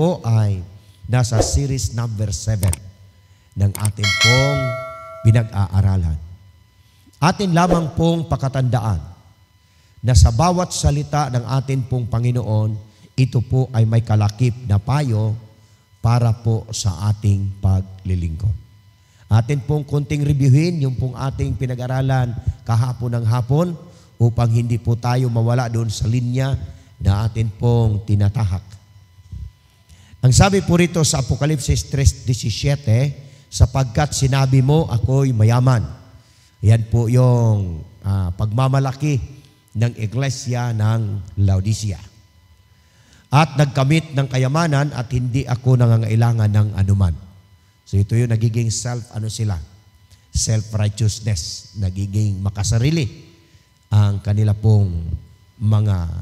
po ay nasa series number 7 ng ating pong pinag-aaralan. Atin lamang pong pakatandaan na sa bawat salita ng atin pong Panginoon, ito po ay may kalakip na payo para po sa ating paglilingkod. Atin pong kunting reviewin yung pong ating pinag-aralan kahapon ng hapon upang hindi po tayo mawala doon sa linya na atin pong tinatahak ang sabi po rito sa Apokalipsis 3.17, sapagkat sinabi mo, ako'y mayaman. Yan po yung uh, pagmamalaki ng iglesia ng Laodicea. At nagkamit ng kayamanan at hindi ako nangangailangan ng anuman. So ito yung nagiging self, ano sila? Self-righteousness. Nagiging makasarili ang kanila pong mga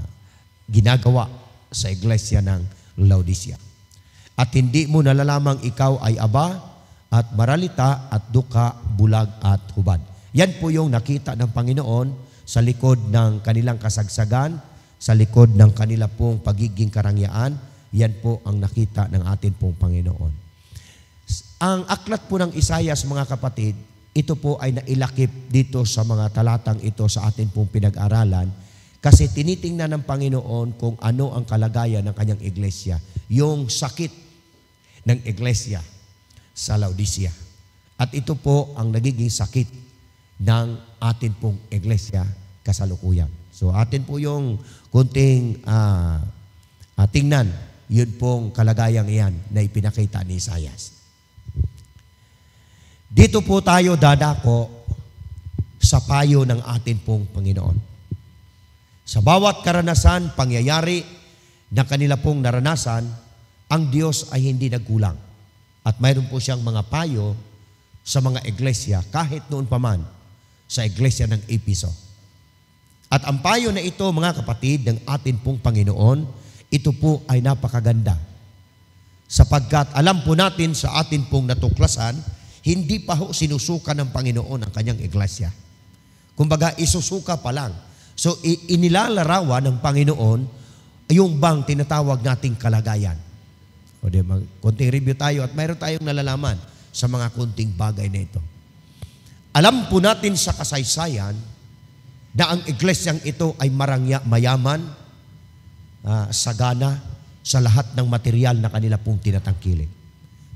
ginagawa sa iglesia ng Laodicea at hindi mo nalalamang ikaw ay aba at maralita at duka, bulag at hubad. Yan po yung nakita ng Panginoon sa likod ng kanilang kasagsagan, sa likod ng kanila pong pagiging karangyaan. Yan po ang nakita ng atin pong Panginoon. Ang aklat po ng Isayas mga kapatid, ito po ay nailakip dito sa mga talatang ito sa atin pong pinag-aralan kasi tinitingnan ng Panginoon kung ano ang kalagayan ng kanyang iglesia. Yung sakit ng iglesia sa Laodicea. At ito po ang nagiging sakit ng atin pong iglesia kasalukuyan. So atin po yung kunting uh, uh, tingnan, yun pong kalagayang iyan na ipinakita ni Isaias. Dito po tayo dadako sa payo ng atin pong Panginoon. Sa bawat karanasan, pangyayari na kanila pong naranasan, ang Diyos ay hindi nagkulang. At mayroon po siyang mga payo sa mga iglesia, kahit noon pa man, sa iglesia ng Episo. At ang payo na ito, mga kapatid, ng atin pong Panginoon, ito po ay napakaganda. Sapagkat alam po natin sa atin pong natuklasan, hindi pa ho sinusuka ng Panginoon ang kanyang iglesia. Kumbaga, isusuka pa lang. So, inilalarawan ng Panginoon yung bang tinatawag nating kalagayan. O di, mag, konting review tayo at mayroon tayong nalalaman sa mga konting bagay na ito. Alam po natin sa kasaysayan na ang iglesyang ito ay marangya, mayaman, uh, sagana sa lahat ng material na kanila pong tinatangkilik.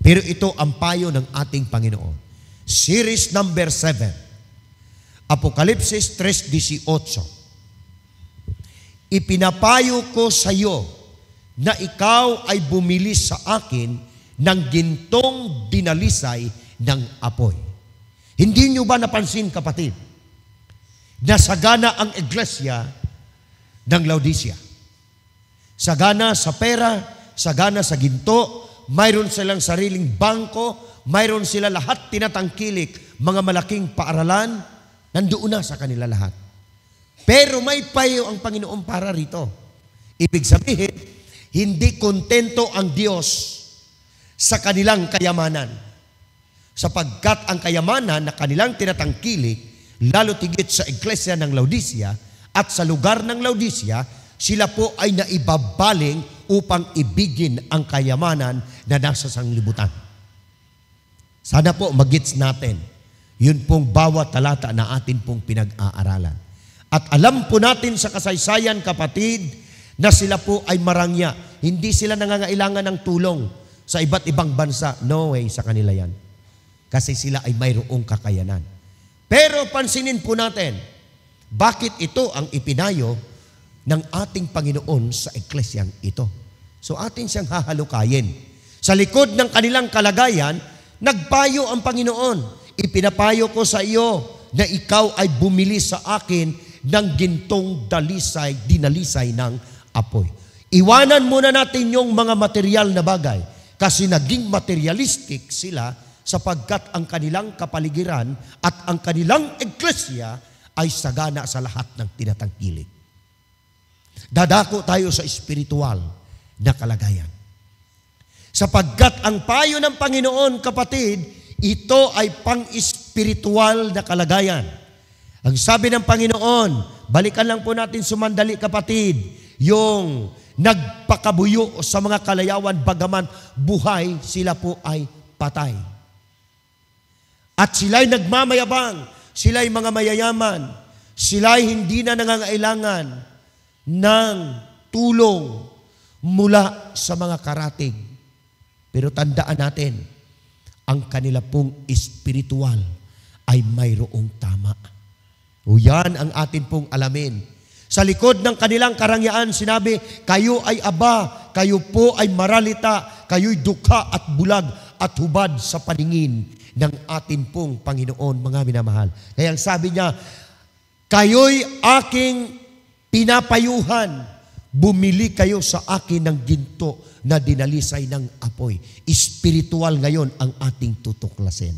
Pero ito ang payo ng ating Panginoon. Series number 7, Apokalipsis 3.18 Ipinapayo ko sa iyo na ikaw ay bumili sa akin ng gintong dinalisay ng apoy. Hindi niyo ba napansin kapatid? sagana ang iglesia ng Laodicea. Sagana sa pera, sagana sa ginto, mayroon silang sariling bangko, mayroon sila lahat tinatangkilik, mga malaking paaralan, nandoon na sa kanila lahat. Pero may payo ang Panginoon para rito. Ibig sabihin, hindi kontento ang Diyos sa kanilang kayamanan. Sapagkat ang kayamanan na kanilang tinatangkili, lalo tigit sa iglesia ng Laodicea at sa lugar ng Laodicea, sila po ay naibabaling upang ibigin ang kayamanan na nasa sanglibutan. Sana po magits natin. Yun pong bawat talata na atin pong pinag-aaralan. At alam po natin sa kasaysayan, kapatid, na sila po ay marangya. Hindi sila nangangailangan ng tulong sa iba't ibang bansa. No way sa kanila yan. Kasi sila ay mayroong kakayanan. Pero pansinin po natin, bakit ito ang ipinayo ng ating Panginoon sa eklesyang ito? So atin siyang hahalukayin. Sa likod ng kanilang kalagayan, nagpayo ang Panginoon. Ipinapayo ko sa iyo na ikaw ay bumili sa akin ng gintong dalisay, dinalisay ng apoy. Iwanan muna natin yung mga material na bagay kasi naging materialistic sila sapagkat ang kanilang kapaligiran at ang kanilang iglesia ay sagana sa lahat ng tinatangkilik. Dadako tayo sa espiritual na kalagayan. Sapagkat ang payo ng Panginoon, kapatid, ito ay pang-espiritual na kalagayan. Ang sabi ng Panginoon, balikan lang po natin sumandali kapatid, yung nagpakabuyo sa mga kalayawan bagaman buhay sila po ay patay. At sila'y nagmamayabang, sila'y mga mayayaman, sila'y hindi na nangangailangan ng tulong mula sa mga karating. Pero tandaan natin, ang kanila pong espiritual ay mayroong tama. O yan ang atin pong alamin sa likod ng kanilang karangyaan, sinabi, kayo ay aba, kayo po ay maralita, kayo'y dukha at bulag at hubad sa paningin ng atin pong Panginoon, mga minamahal. Kaya ang sabi niya, kayo'y aking pinapayuhan, bumili kayo sa akin ng ginto na dinalisay ng apoy. Espiritual ngayon ang ating tutuklasin.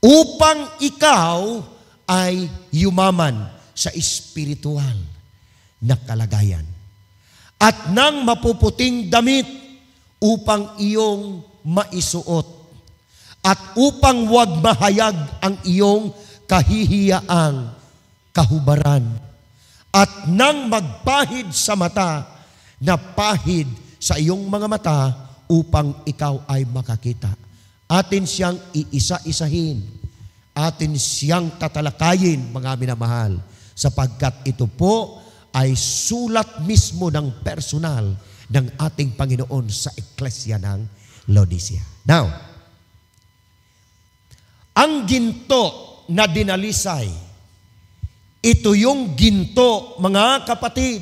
Upang ikaw ay yumaman sa espiritual na kalagayan. At ng mapuputing damit upang iyong maisuot at upang wag mahayag ang iyong kahihiyaang kahubaran at nang magpahid sa mata na pahid sa iyong mga mata upang ikaw ay makakita. Atin siyang iisa-isahin. Atin siyang tatalakayin, mga minamahal sapagkat ito po ay sulat mismo ng personal ng ating Panginoon sa Eklesya ng Laodicea. Now, ang ginto na dinalisay, ito yung ginto, mga kapatid,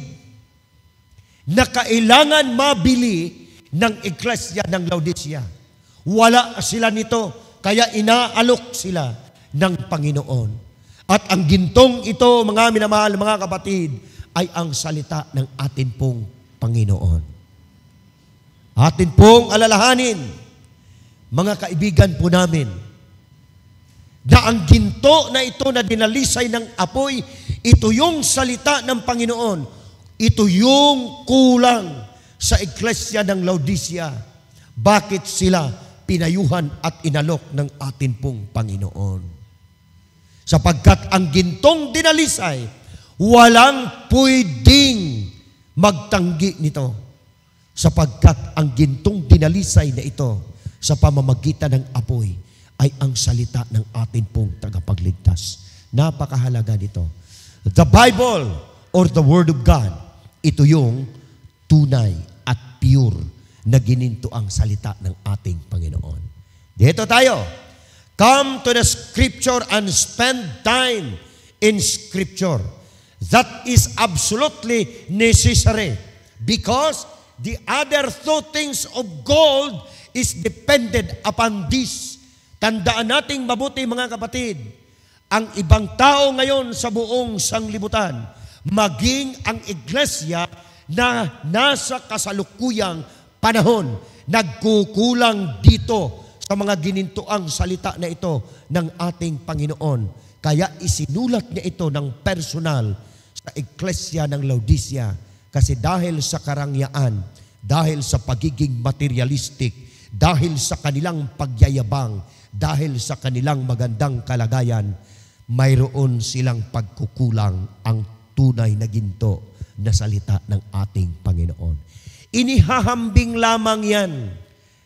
na kailangan mabili ng Eklesya ng Laodicea. Wala sila nito, kaya inaalok sila ng Panginoon. At ang gintong ito, mga minamahal, mga kapatid, ay ang salita ng atin pong Panginoon. Atin pong alalahanin, mga kaibigan po namin, na ang ginto na ito na dinalisay ng apoy, ito yung salita ng Panginoon. Ito yung kulang sa iglesia ng Laodicea. Bakit sila pinayuhan at inalok ng atin pong Panginoon? Sapagkat ang gintong dinalisay, walang pwedeng magtanggi nito. Sapagkat ang gintong dinalisay na ito sa pamamagitan ng apoy ay ang salita ng atin pong tagapagligtas. Napakahalaga nito. The Bible or the Word of God, ito yung tunay at pure na gininto ang salita ng ating Panginoon. Dito tayo. Come to the Scripture and spend time in Scripture. That is absolutely necessary because the other two things of gold is dependent upon this. Tandaan nating mabuti mga kapatid, ang ibang tao ngayon sa buong sanglibutan, maging ang iglesia na nasa kasalukuyang panahon, nagkukulang dito sa mga ginintuang salita na ito ng ating Panginoon. Kaya isinulat niya ito ng personal sa Iglesia ng Laodicea kasi dahil sa karangyaan, dahil sa pagiging materialistic, dahil sa kanilang pagyayabang, dahil sa kanilang magandang kalagayan, mayroon silang pagkukulang ang tunay na ginto na salita ng ating Panginoon. Inihahambing lamang yan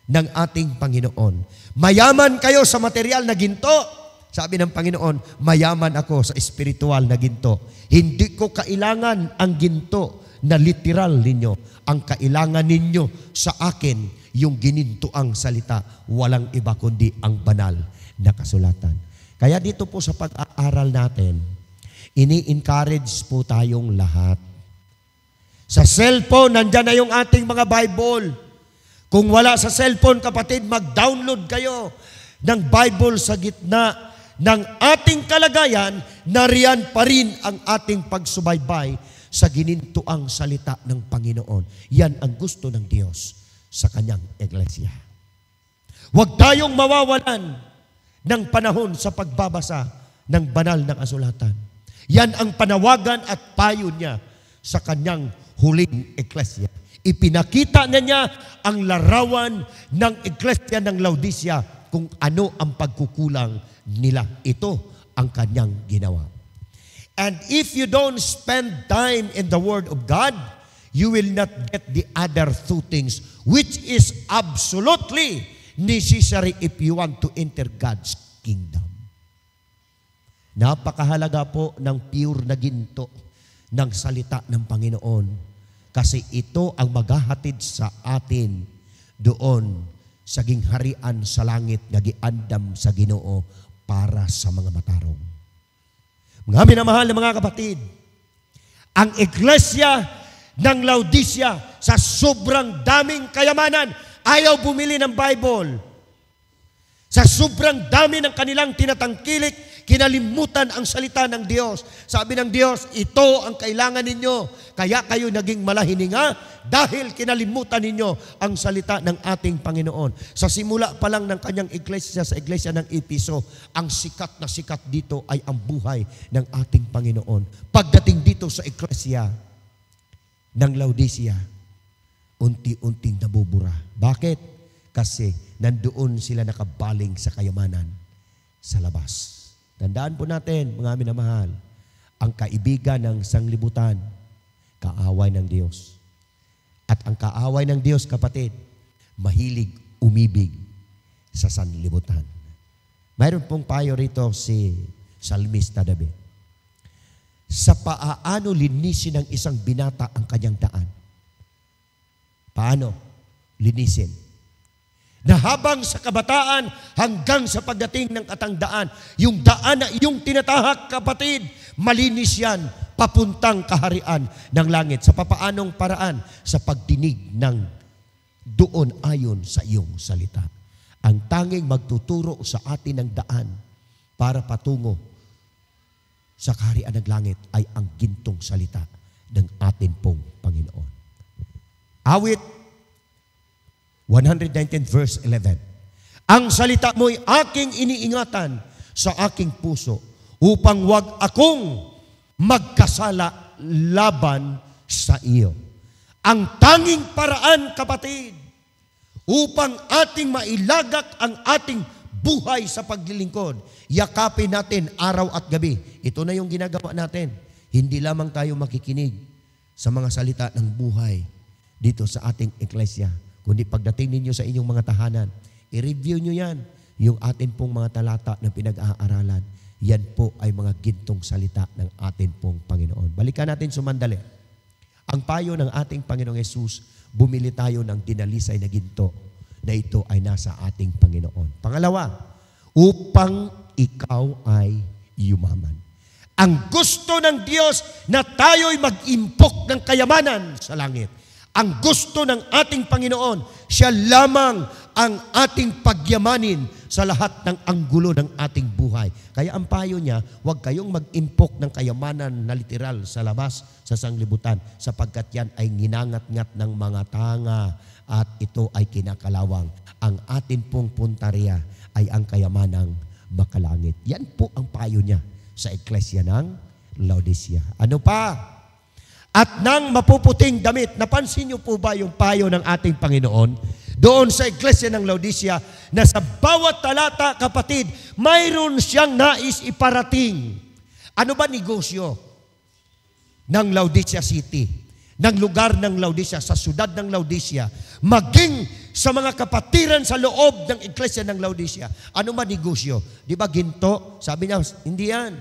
ng ating Panginoon. Mayaman kayo sa material na ginto. Sabi ng Panginoon, mayaman ako sa espiritual na ginto. Hindi ko kailangan ang ginto na literal ninyo. Ang kailangan ninyo sa akin, yung ginintoang salita. Walang iba kundi ang banal na kasulatan. Kaya dito po sa pag-aaral natin, ini-encourage po tayong lahat. Sa cellphone, nandyan na yung ating mga Bible. Kung wala sa cellphone, kapatid, mag-download kayo ng Bible sa gitna ng ating kalagayan, nariyan pa rin ang ating pagsubaybay sa ginintuang salita ng Panginoon. Yan ang gusto ng Diyos sa kanyang iglesia. Huwag tayong mawawalan ng panahon sa pagbabasa ng banal ng asulatan. Yan ang panawagan at payo niya sa kanyang huling iglesia. Ipinakita na niya ang larawan ng Iglesia ng Laodicea kung ano ang pagkukulang nila. Ito ang kanyang ginawa. And if you don't spend time in the Word of God, you will not get the other two things, which is absolutely necessary if you want to enter God's kingdom. Napakahalaga po ng pure na ginto ng salita ng Panginoon kasi ito ang maghahatid sa atin doon sa gingharian sa langit na giandam sa Ginoo para sa mga matarong. Mga minamahal na mga kapatid, ang iglesia ng Laodicea sa sobrang daming kayamanan, ayaw bumili ng Bible. Sa sobrang dami ng kanilang tinatangkilik, Kinalimutan ang salita ng Diyos. Sabi ng Diyos, ito ang kailangan ninyo. Kaya kayo naging malahininga dahil kinalimutan ninyo ang salita ng ating Panginoon. Sa simula pa lang ng kanyang iglesia sa iglesia ng Episo, ang sikat na sikat dito ay ang buhay ng ating Panginoon. Pagdating dito sa iglesia ng Laodicea, unti-unting nabubura. Bakit? Kasi nandoon sila nakabaling sa kayamanan sa labas. Tandaan po natin, mga minamahal, ang kaibigan ng sanglibutan, kaaway ng Diyos. At ang kaaway ng Diyos, kapatid, mahilig umibig sa sanglibutan. Mayroon pong payo rito si Salmista David. Sa paano linisin ng isang binata ang kanyang daan? Paano linisin? na habang sa kabataan hanggang sa pagdating ng katangdaan, yung daan na iyong tinatahak, kapatid, malinis yan, papuntang kaharian ng langit. Sa papaanong paraan? Sa pagdinig ng doon ayon sa iyong salita. Ang tanging magtuturo sa atin ng daan para patungo sa kaharian ng langit ay ang gintong salita ng atin pong Panginoon. Awit 119 verse 11. Ang salita mo'y aking iniingatan sa aking puso upang wag akong magkasala laban sa iyo. Ang tanging paraan, kapatid, upang ating mailagak ang ating buhay sa paglilingkod. Yakapin natin araw at gabi. Ito na yung ginagawa natin. Hindi lamang tayo makikinig sa mga salita ng buhay dito sa ating eklesya Kundi pagdating ninyo sa inyong mga tahanan, i-review nyo yan, yung atin pong mga talata na pinag-aaralan. Yan po ay mga gintong salita ng atin pong Panginoon. Balikan natin sumandali. Ang payo ng ating Panginoong Yesus, bumili tayo ng dinalisay na ginto na ito ay nasa ating Panginoon. Pangalawa, upang ikaw ay yumaman. Ang gusto ng Diyos na tayo'y mag-impok ng kayamanan sa langit ang gusto ng ating Panginoon. Siya lamang ang ating pagyamanin sa lahat ng anggulo ng ating buhay. Kaya ang payo niya, huwag kayong mag-impok ng kayamanan na literal sa labas sa sanglibutan sapagkat yan ay ginangat-ngat ng mga tanga at ito ay kinakalawang. Ang atin pong puntarya ay ang kayamanang makalangit. Yan po ang payo niya sa Eklesya ng Laodicea. Ano pa? at ng mapuputing damit. Napansin niyo po ba yung payo ng ating Panginoon? Doon sa iglesia ng Laodicea na sa bawat talata, kapatid, mayroon siyang nais iparating. Ano ba negosyo ng Laodicea City? ng lugar ng Laodicea, sa sudad ng Laodicea, maging sa mga kapatiran sa loob ng iglesia ng Laodicea. Ano ba negosyo? Di ba ginto? Sabi niya, hindi yan.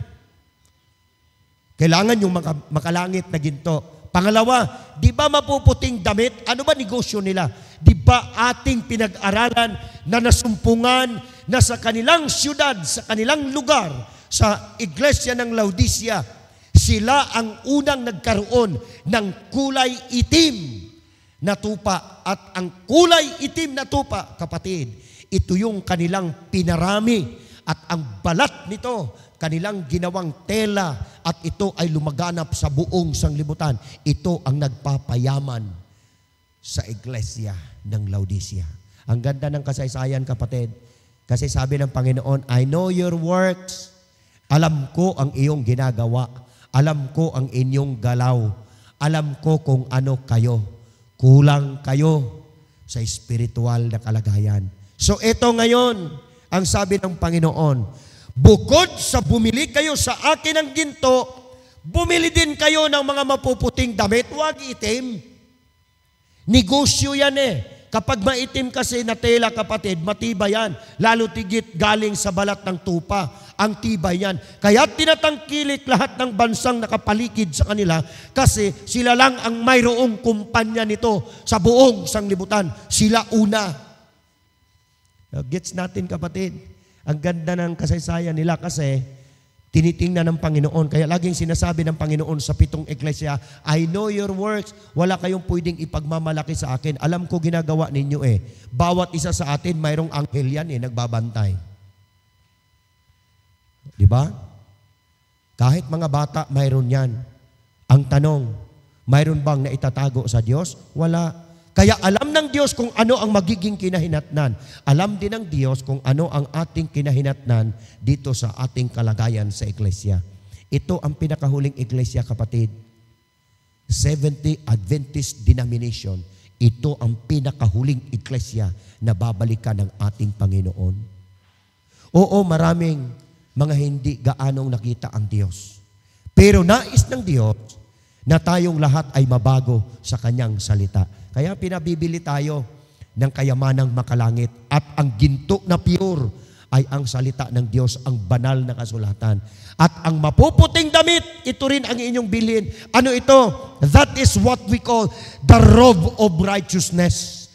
Kailangan yung mga makalangit na ginto. Pangalawa, di ba mapuputing damit? Ano ba negosyo nila? Di ba ating pinag-aralan na nasumpungan na sa kanilang siyudad, sa kanilang lugar, sa iglesia ng Laodicea, sila ang unang nagkaroon ng kulay itim na tupa. At ang kulay itim na tupa, kapatid, ito yung kanilang pinarami. At ang balat nito kanilang ginawang tela at ito ay lumaganap sa buong sanglibutan. Ito ang nagpapayaman sa iglesia ng Laodicea. Ang ganda ng kasaysayan kapatid. Kasi sabi ng Panginoon, I know your works. Alam ko ang iyong ginagawa. Alam ko ang inyong galaw. Alam ko kung ano kayo. Kulang kayo sa espiritual na kalagayan. So ito ngayon, ang sabi ng Panginoon, Bukod sa bumili kayo sa akin ng ginto, bumili din kayo ng mga mapuputing damit, huwag itim. Negosyo yan eh. Kapag maitim kasi na tela kapatid, matibay yan. Lalo tigit galing sa balat ng tupa. Ang tibay yan. Kaya tinatangkilik lahat ng bansang nakapalikid sa kanila kasi sila lang ang mayroong kumpanya nito sa buong sanglibutan. Sila una. gets natin kapatid. Ang ganda ng kasaysayan nila kasi tinitingnan ng Panginoon. Kaya laging sinasabi ng Panginoon sa pitong iglesia, I know your works. Wala kayong pwedeng ipagmamalaki sa akin. Alam ko ginagawa ninyo eh. Bawat isa sa atin, mayroong anghel yan eh, nagbabantay. Di ba? Kahit mga bata, mayroon yan. Ang tanong, mayroon bang naitatago sa Diyos? Wala. Kaya alam ng Diyos kung ano ang magiging kinahinatnan. Alam din ng Diyos kung ano ang ating kinahinatnan dito sa ating kalagayan sa iglesia. Ito ang pinakahuling iglesia, kapatid. 70 Adventist denomination. Ito ang pinakahuling iglesia na babalikan ng ating Panginoon. Oo, maraming mga hindi gaanong nakita ang Diyos. Pero nais ng Diyos na tayong lahat ay mabago sa Kanyang salita. Kaya pinabibili tayo ng kayamanang makalangit. At ang ginto na pure ay ang salita ng Diyos, ang banal na kasulatan. At ang mapuputing damit, ito rin ang inyong bilhin. Ano ito? That is what we call the robe of righteousness.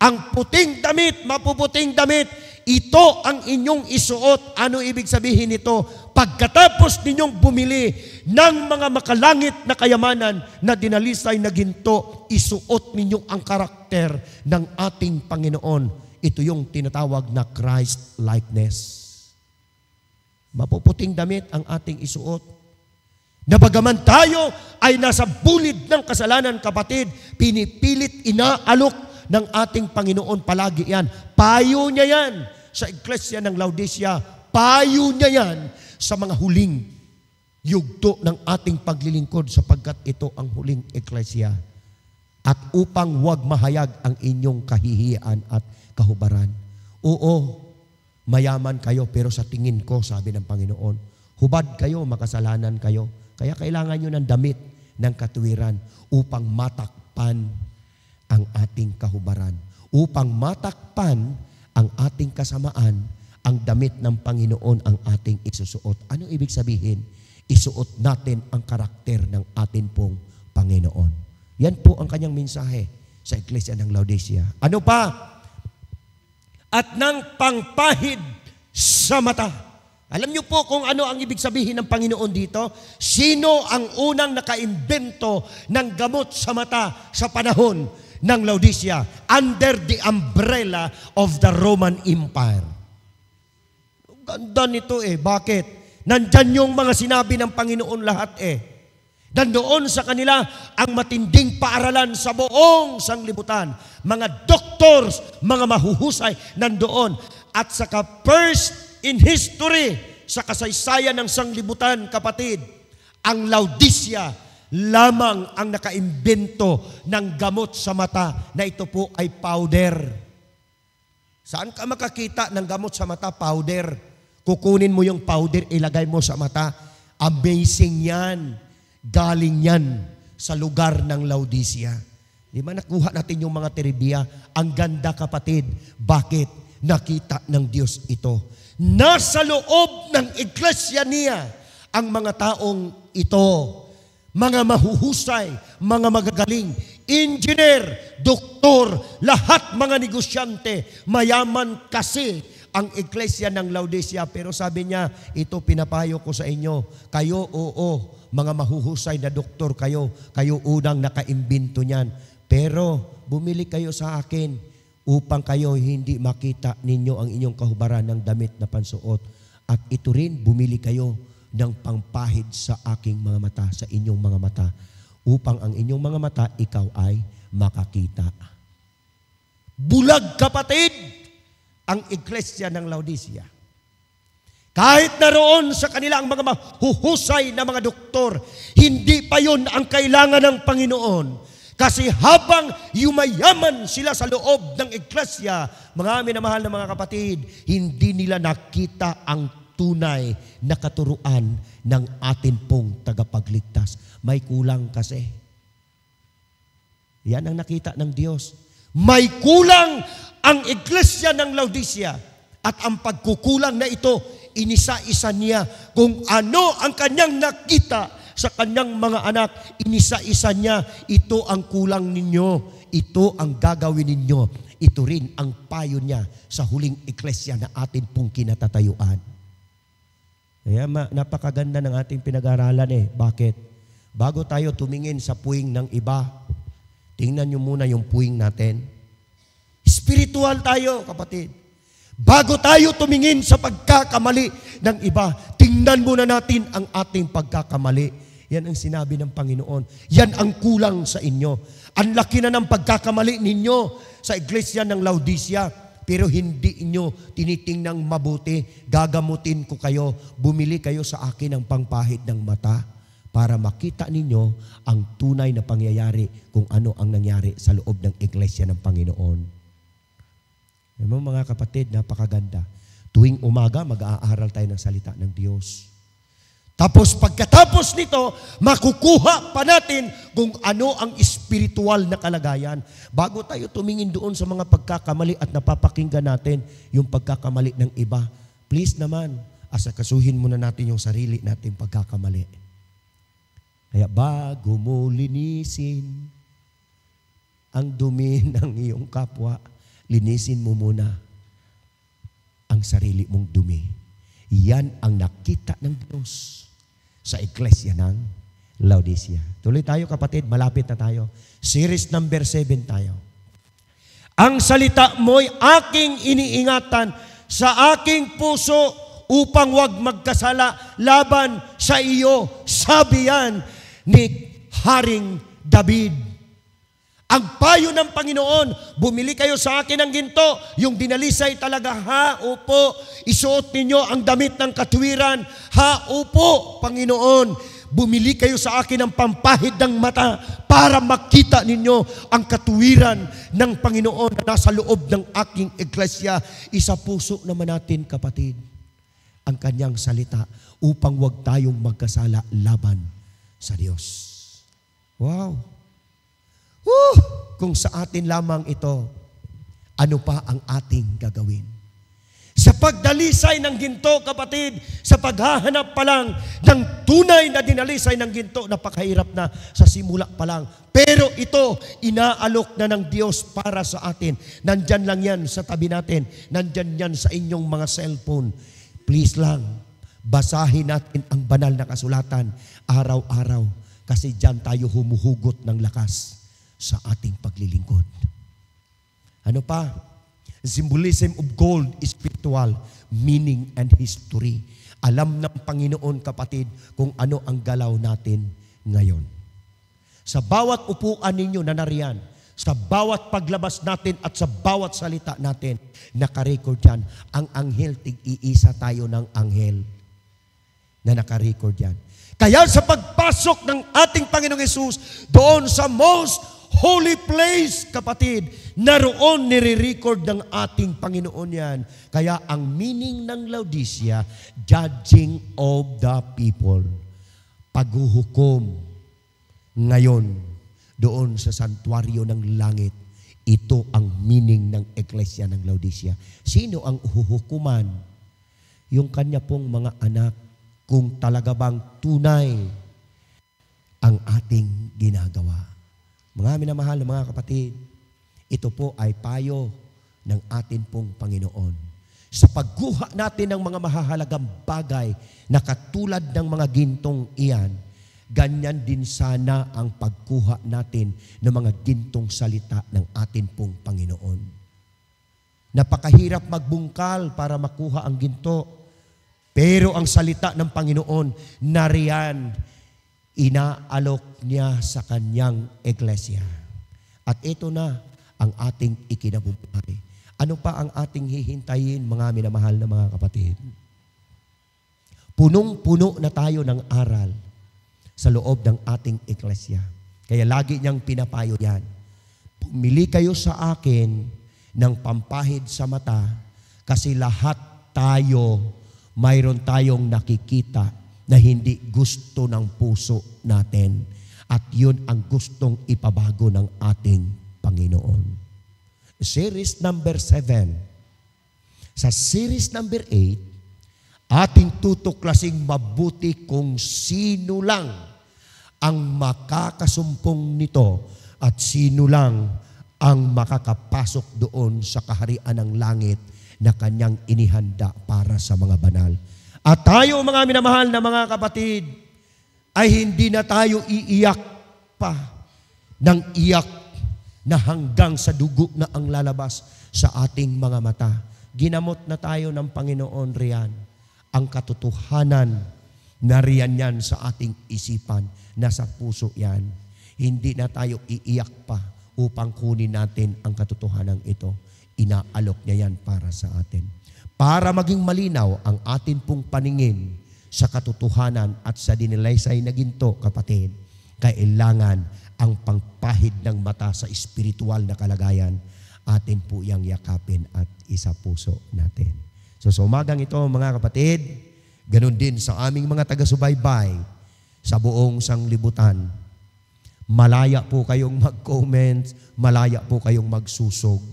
Ang puting damit, mapuputing damit, ito ang inyong isuot. Ano ibig sabihin nito? Pagkatapos ninyong bumili ng mga makalangit na kayamanan na dinalisay na ginto, isuot ninyo ang karakter ng ating Panginoon. Ito yung tinatawag na Christ likeness. Mapuputing damit ang ating isuot. Na bagaman tayo ay nasa bulid ng kasalanan, kapatid, pinipilit inaalok ng ating Panginoon palagi yan. Payo niya yan sa Iglesia ng Laodicea. Payo niya yan sa mga huling yugto ng ating paglilingkod sapagkat ito ang huling Iglesia. At upang huwag mahayag ang inyong kahihiyan at kahubaran. Oo, mayaman kayo pero sa tingin ko, sabi ng Panginoon, hubad kayo, makasalanan kayo. Kaya kailangan nyo ng damit ng katuwiran upang matakpan ang ating kahubaran upang matakpan ang ating kasamaan, ang damit ng Panginoon ang ating isusuot. Ano ibig sabihin? Isuot natin ang karakter ng atin pong Panginoon. Yan po ang kanyang mensahe sa Iglesia ng Laodicea. Ano pa? At ng pangpahid sa mata. Alam niyo po kung ano ang ibig sabihin ng Panginoon dito? Sino ang unang nakaimbento ng gamot sa mata sa panahon ng Laodicea under the umbrella of the Roman Empire. Ganda nito eh. Bakit? Nandyan yung mga sinabi ng Panginoon lahat eh. Nandoon sa kanila ang matinding paaralan sa buong sanglibutan. Mga doctors, mga mahuhusay, nandoon. At sa first in history sa kasaysayan ng sanglibutan, kapatid, ang Laodicea lamang ang nakaimbento ng gamot sa mata na ito po ay powder. Saan ka makakita ng gamot sa mata? Powder. Kukunin mo yung powder, ilagay mo sa mata. Amazing yan. Galing yan sa lugar ng Laodicea. Di ba nakuha natin yung mga trivia? Ang ganda kapatid. Bakit? Nakita ng Diyos ito. Nasa loob ng iglesia niya ang mga taong ito mga mahuhusay, mga magagaling, engineer, doktor, lahat mga negosyante, mayaman kasi ang iglesia ng Laodicea. Pero sabi niya, ito pinapayo ko sa inyo, kayo oo, mga mahuhusay na doktor kayo, kayo unang nakaimbinto niyan. Pero bumili kayo sa akin upang kayo hindi makita ninyo ang inyong kahubaran ng damit na pansuot. At ito rin, bumili kayo ng pangpahid sa aking mga mata, sa inyong mga mata, upang ang inyong mga mata, ikaw ay makakita. Bulag kapatid, ang iglesia ng Laodicea. Kahit naroon sa kanila ang mga mahuhusay na mga doktor, hindi pa yon ang kailangan ng Panginoon. Kasi habang yumayaman sila sa loob ng iglesia, mga minamahal na mga kapatid, hindi nila nakita ang tunay na katuruan ng atin pong tagapagligtas. May kulang kasi. Yan ang nakita ng Diyos. May kulang ang iglesia ng Laodicea at ang pagkukulang na ito, inisa-isa niya kung ano ang kanyang nakita sa kanyang mga anak, inisa-isa niya, ito ang kulang ninyo, ito ang gagawin ninyo. Ito rin ang payo niya sa huling iglesia na atin pong kinatatayuan. Kaya ma- napakaganda ng ating pinag-aralan eh. Bakit? Bago tayo tumingin sa puwing ng iba, tingnan nyo muna yung puwing natin. Spiritual tayo, kapatid. Bago tayo tumingin sa pagkakamali ng iba, tingnan muna natin ang ating pagkakamali. Yan ang sinabi ng Panginoon. Yan ang kulang sa inyo. Ang laki na ng pagkakamali ninyo sa iglesia ng Laodicea pero hindi nyo tinitingnang mabuti, gagamutin ko kayo, bumili kayo sa akin ng pangpahid ng mata para makita ninyo ang tunay na pangyayari kung ano ang nangyari sa loob ng iglesia ng Panginoon. Alam mga kapatid, napakaganda. Tuwing umaga, mag-aaral tayo ng salita ng Diyos. Tapos pagkatapos nito, makukuha pa natin kung ano ang espiritual na kalagayan. Bago tayo tumingin doon sa mga pagkakamali at napapakinggan natin yung pagkakamali ng iba, please naman, asakasuhin muna natin yung sarili nating pagkakamali. Kaya bago mo linisin ang dumi ng iyong kapwa, linisin mo muna ang sarili mong dumi. Yan ang nakita ng Diyos sa Iglesia ng Laodicea. Tuloy tayo kapatid, malapit na tayo. Series number 7 tayo. Ang salita mo'y aking iniingatan sa aking puso upang wag magkasala laban sa iyo, sabi yan ni Haring David. Ang payo ng Panginoon, bumili kayo sa akin ng ginto. Yung dinalisay talaga, ha, upo. Isuot ninyo ang damit ng katwiran. Ha, upo, Panginoon. Bumili kayo sa akin ng pampahid ng mata para makita ninyo ang katuwiran ng Panginoon na nasa loob ng aking iglesia. Isa puso naman natin, kapatid, ang kanyang salita upang wag tayong magkasala laban sa Diyos. Wow! Woo! Kung sa atin lamang ito, ano pa ang ating gagawin? Sa pagdalisay ng ginto, kapatid, sa paghahanap pa lang ng tunay na dinalisay ng ginto, napakahirap na sa simula pa lang. Pero ito, inaalok na ng Diyos para sa atin. Nandyan lang yan sa tabi natin. Nandyan yan sa inyong mga cellphone. Please lang, basahin natin ang banal na kasulatan araw-araw kasi dyan tayo humuhugot ng lakas sa ating paglilingkod. Ano pa? Symbolism of gold spiritual, meaning and history. Alam ng Panginoon kapatid kung ano ang galaw natin ngayon. Sa bawat upuan ninyo na nariyan, sa bawat paglabas natin at sa bawat salita natin, nakarecord yan. Ang anghel, tig-iisa tayo ng anghel na nakarecord yan. Kaya sa pagpasok ng ating Panginoong Yesus doon sa most holy place, kapatid. Naroon nire-record ng ating Panginoon yan. Kaya ang meaning ng Laodicea, judging of the people. Paghuhukom ngayon doon sa santuario ng langit. Ito ang meaning ng Eklesya ng Laodicea. Sino ang uhuhukuman? Yung kanya pong mga anak kung talaga bang tunay ang ating ginagawa. Mga minamahal mga kapatid, ito po ay payo ng atin pong Panginoon sa pagguha natin ng mga mahahalagang bagay na katulad ng mga gintong iyan, ganyan din sana ang pagkuha natin ng mga gintong salita ng atin pong Panginoon. Napakahirap magbungkal para makuha ang ginto, pero ang salita ng Panginoon nariyan inaalok niya sa kanyang iglesia. At ito na ang ating ikinabubuhay. Ano pa ang ating hihintayin, mga minamahal na mga kapatid? Punong-puno na tayo ng aral sa loob ng ating iglesia. Kaya lagi niyang pinapayo yan. Pumili kayo sa akin ng pampahid sa mata kasi lahat tayo mayroon tayong nakikita na hindi gusto ng puso natin. At yun ang gustong ipabago ng ating Panginoon. Series number 7. Sa series number 8, ating tutuklasing mabuti kung sino lang ang makakasumpong nito at sino lang ang makakapasok doon sa kaharian ng langit na kanyang inihanda para sa mga banal. At tayo mga minamahal na mga kapatid, ay hindi na tayo iiyak pa ng iyak na hanggang sa dugo na ang lalabas sa ating mga mata. Ginamot na tayo ng Panginoon riyan ang katotohanan na riyan yan sa ating isipan, nasa puso yan. Hindi na tayo iiyak pa upang kunin natin ang katotohanan ito. Inaalok niya yan para sa atin para maging malinaw ang atin pong paningin sa katotohanan at sa dinilaysay na ginto, kapatid, kailangan ang pangpahid ng mata sa espiritual na kalagayan, atin po iyang yakapin at isa puso natin. So sa umagang ito, mga kapatid, ganun din sa aming mga taga-subaybay sa buong sanglibutan, malaya po kayong mag-comment, malaya po kayong magsusog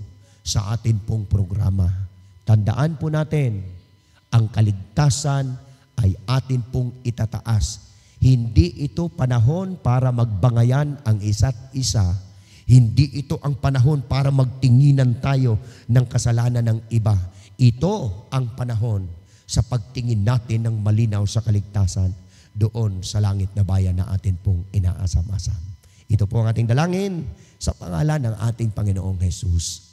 sa atin pong programa Tandaan po natin, ang kaligtasan ay atin pong itataas. Hindi ito panahon para magbangayan ang isa't isa. Hindi ito ang panahon para magtinginan tayo ng kasalanan ng iba. Ito ang panahon sa pagtingin natin ng malinaw sa kaligtasan doon sa langit na bayan na atin pong inaasam-asam. Ito po ang ating dalangin sa pangalan ng ating Panginoong Hesus.